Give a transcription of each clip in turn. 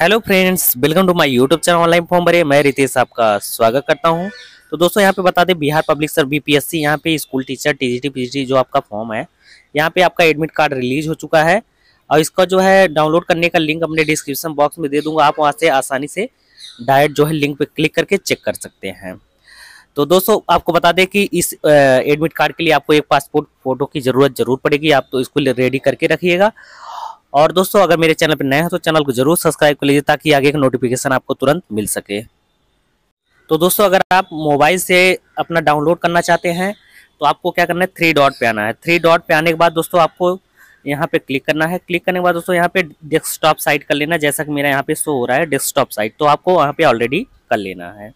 hello friends welcome to my YouTube channel online form भरे मैं रितेश आपका स्वागत करता हूं तो दोस्तों यहां पे बता दें बिहार पब्लिक एस बीपीएससी यहां पे स्कूल टीचर टीजीटी पीजीटी जो आपका फॉर्म है यहां पे आपका एडमिट कार्ड रिलीज हो चुका है और इसका जो है डाउनलोड करने का लिंक अपने डिस्क्रिप्शन बॉक्स में दे दूंगा आप वहाँ से आसानी से डायरेक्ट जो है लिंक पर क्लिक करके चेक कर सकते हैं तो दोस्तों आपको बता दें कि इस एडमिट कार्ड के लिए आपको एक पासपोर्ट फोटो की ज़रूरत ज़रूर पड़ेगी आप तो इसको रेडी करके रखिएगा और दोस्तों अगर मेरे चैनल पर नए हैं तो चैनल को जरूर सब्सक्राइब कर लीजिए ताकि आगे का नोटिफिकेशन आपको तुरंत मिल सके तो दोस्तों अगर आप मोबाइल से अपना डाउनलोड करना चाहते हैं तो आपको क्या करना है थ्री डॉट पे आना है थ्री डॉट पे आने के बाद दोस्तों आपको यहाँ पे क्लिक करना है क्लिक करने के बाद दोस्तों यहाँ पे डेस्कटॉप साइट कर लेना जैसा कि मेरा यहाँ पे शो हो रहा है डेस्कटॉप साइट तो आपको वहाँ पे ऑलरेडी कर लेना है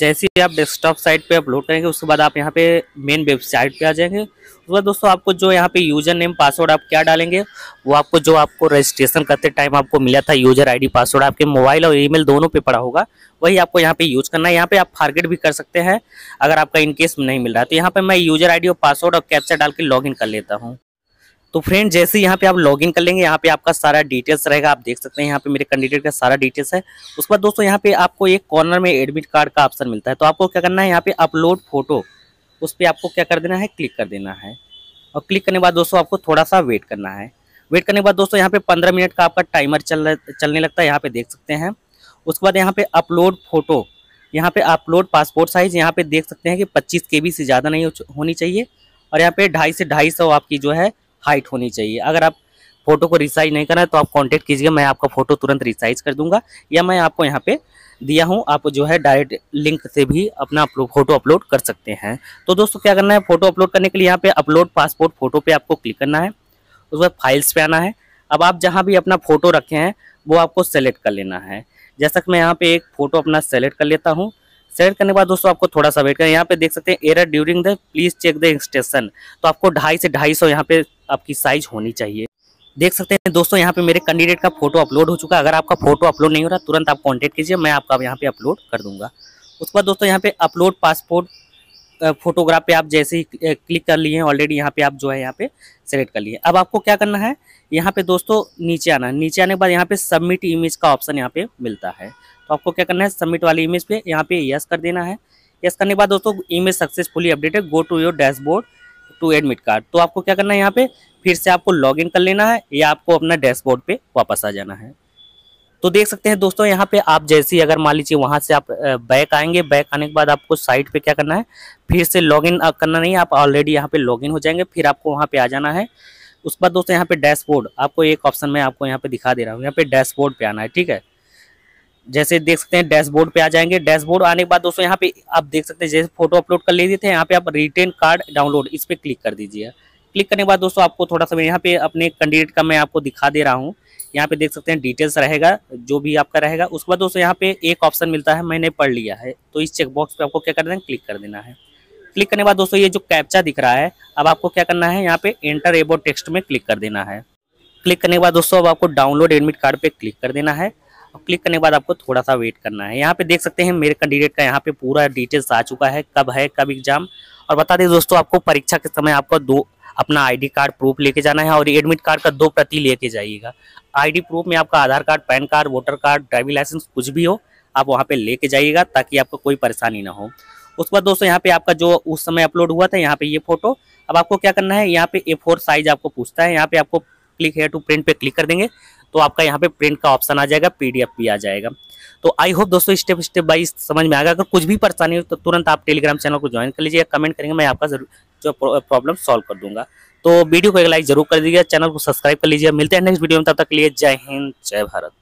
जैसे ही आप डेस्कटॉप साइट पे अपलोड करेंगे उसके बाद आप यहाँ पे मेन वेबसाइट पे आ जाएंगे उसके बाद दोस्तों आपको जो यहाँ पे यूज़र नेम पासवर्ड आप क्या डालेंगे वो आपको जो आपको रजिस्ट्रेशन करते टाइम आपको मिला था यूज़र आईडी पासवर्ड आपके मोबाइल और ईमेल दोनों पे पड़ा होगा वही आपको यहाँ पे यूज करना है यहाँ पे आप फारगेट भी कर सकते हैं अगर आपका इनकेस नहीं मिल रहा है तो यहाँ पर मैं यूज़र आई और पासवर्ड और कैप्चर डाल के लॉग कर लेता हूँ तो फ्रेंड जैसे यहाँ पे आप लॉगिन कर लेंगे यहाँ पे आपका सारा डिटेल्स रहेगा आप देख सकते हैं यहाँ पे मेरे कैंडिडेट का सारा डिटेल्स है उसके बाद दोस्तों यहाँ पे आपको एक कॉर्नर में एडमिट कार्ड का ऑप्शन मिलता है तो आपको क्या करना है यहाँ पे अपलोड फोटो उस पर आपको क्या कर देना है क्लिक कर देना है और क्लिक करने के बाद दोस्तों आपको थोड़ा सा वेट करना है वेट करने के बाद दोस्तों यहाँ पे पंद्रह मिनट का आपका टाइमर चल चलने लगता है यहाँ पे देख सकते हैं उसके बाद यहाँ पे अपलोड फोटो यहाँ पे अपलोड पासपोर्ट साइज़ यहाँ पे देख सकते हैं कि पच्चीस के से ज़्यादा नहीं होनी चाहिए और यहाँ पे ढाई से ढाई सौ आपकी जो है हाइट होनी चाहिए अगर आप फोटो को रिसाइज नहीं करना है तो आप कॉन्टेक्ट कीजिए मैं आपका फ़ोटो तुरंत रिसाइज कर दूंगा या मैं आपको यहाँ पे दिया हूँ आप जो है डायरेक्ट लिंक से भी अपना फोटो अपलोड कर सकते हैं तो दोस्तों क्या करना है फ़ोटो अपलोड करने के लिए यहाँ पे अपलोड पासपोर्ट फ़ोटो पे आपको क्लिक करना है उसके बाद फाइल्स पे आना है अब आप जहाँ भी अपना फ़ोटो रखे हैं वो आपको सेलेक्ट कर लेना है जैसा कि मैं यहाँ पर एक फ़ोटो अपना सेलेक्ट कर लेता हूँ सेलेक्ट करने के बाद दोस्तों आपको थोड़ा सा वेट करें यहाँ पे देख सकते हैं error during the please check the extension तो आपको ढाई से ढाई सौ यहाँ पे आपकी साइज होनी चाहिए देख सकते हैं दोस्तों यहाँ पे मेरे कैंडिडेट का फोटो अपलोड हो चुका है अगर आपका फोटो अपलोड नहीं हो रहा तुरंत आप कॉन्टेक्ट कीजिए मैं आपका यहाँ पे अपलोड कर दूंगा उसके बाद दोस्तों यहाँ पे अपलोड पासपोर्ट फोटोग्राफ पे आप जैसे ही क्लिक कर लिए हैं ऑलरेडी यहाँ पे आप जो है यहाँ पे सेलेक्ट कर लिए अब आपको क्या करना है यहाँ पे दोस्तों नीचे आना है नीचे आने के बाद यहाँ पे सबमिट इमेज का ऑप्शन यहाँ पे मिलता है तो आपको क्या करना है सबमिट वाली इमेज पे यहाँ पे यस कर देना है यस करने के बाद दोस्तों image successfully updated go to your dashboard to admit card तो आपको क्या करना है यहाँ पे फिर से आपको इन कर लेना है या आपको अपना डैशबोर्ड पे वापस आ जाना है तो देख सकते हैं दोस्तों यहाँ पे आप जैसे अगर मान लीजिए वहाँ से आप बैक आएंगे बैक आने के बाद आपको साइट पे क्या करना है फिर से लॉगिन करना नहीं आप ऑलरेडी यहाँ पे लॉगिन हो जाएंगे फिर आपको वहाँ पे आ जाना है उसके बाद दोस्तों यहाँ पे डैशबोर्ड आपको एक ऑप्शन में आपको यहाँ पे दिखा दे रहा हूँ यहाँ पे डैशबोर्ड पे आना है ठीक है जैसे देख सकते हैं डैशबोर्ड पे आ जाएंगे डैशबोर्ड आने के बाद दोस्तों यहाँ पे आप देख सकते हैं जैसे फोटो अपलोड कर लेते थे यहाँ पे आप रिटेन कार्ड डाउनलोड इस पर क्लिक कर दीजिए क्लिक करने के बाद दोस्तों आपको थोड़ा सा यहाँ पे अपने कैंडिडेट का मैं आपको दिखा दे रहा हूँ यहाँ पे देख सकते हैं डिटेल्स रहेगा जो भी आपका रहेगा उसके बाद दोस्तों यहाँ पे एक ऑप्शन मिलता है मैंने पढ़ लिया है तो इस चेकबॉक्स पे आपको क्या कर देना है क्लिक कर देना है क्लिक करने के बाद दोस्तों ये जो कैप्चा दिख रहा है अब आपको क्या करना है यहाँ पे एंटर एबो टेक्स्ट में क्लिक कर देना है क्लिक करने के बाद दोस्तों अब आपको डाउनलोड एडमिट कार्ड पे क्लिक कर देना है और क्लिक करने के बाद आपको थोड़ा सा वेट करना है यहाँ पे देख सकते हैं मेरे कैंडिडेट का यहाँ पे पूरा डिटेल्स आ चुका है कब है कब एग्जाम और बता दें दोस्तों आपको परीक्षा के समय आपको दो अपना आईडी कार्ड प्रूफ लेके जाना है और एडमिट कार्ड का दो प्रति लेके जाइएगा आईडी प्रूफ में आपका Aadhaar card PAN card voter card driving licence कुछ भी हो आप वहाँ पे लेके जाइएगा ताकि आपको कोई परेशानी ना हो उसके बाद दोस्तों यहाँ पे आपका जो उस समय अपलोड हुआ था यहाँ पे ये फोटो अब आपको क्या करना है यहाँ पे ए फोर साइज आपको पूछता है यहाँ पे आपको क्लिक है टू प्रिंट पे क्लिक कर देंगे तो आपका यहाँ पे प्रिंट का ऑप्शन आ जाएगा पीडीएफ भी आ जाएगा तो आई होप दोस्तों स्टेप स्टेप बाई समझ में आएगा अगर कुछ भी परेशानी हो तो तुरंत आप टेलीग्राम चैनल को ज्वाइन कर लीजिए कमेंट करेंगे मैं आपका जरूर जो प्रॉब्लम सॉल्व कर दूंगा तो वीडियो को एक लाइक जरूर कर दीजिए चैनल को सब्सक्राइब कर लीजिए मिलते हैं नेक्स्ट वीडियो में तब तक के लिए जय हिंद जय भारत